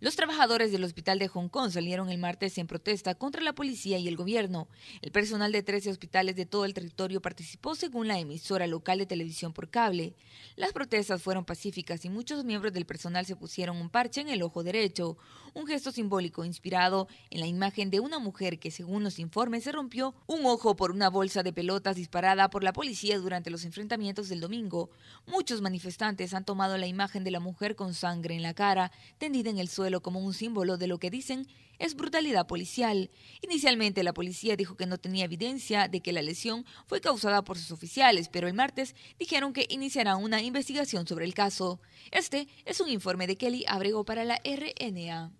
Los trabajadores del hospital de Hong Kong salieron el martes en protesta contra la policía y el gobierno. El personal de 13 hospitales de todo el territorio participó según la emisora local de televisión por cable. Las protestas fueron pacíficas y muchos miembros del personal se pusieron un parche en el ojo derecho, un gesto simbólico inspirado en la imagen de una mujer que según los informes se rompió un ojo por una bolsa de pelotas disparada por la policía durante los enfrentamientos del domingo. Muchos manifestantes han tomado la imagen de la mujer con sangre en la cara, tendida en el suelo como un símbolo de lo que dicen es brutalidad policial. Inicialmente la policía dijo que no tenía evidencia de que la lesión fue causada por sus oficiales, pero el martes dijeron que iniciará una investigación sobre el caso. Este es un informe de Kelly Abrego para la RNA.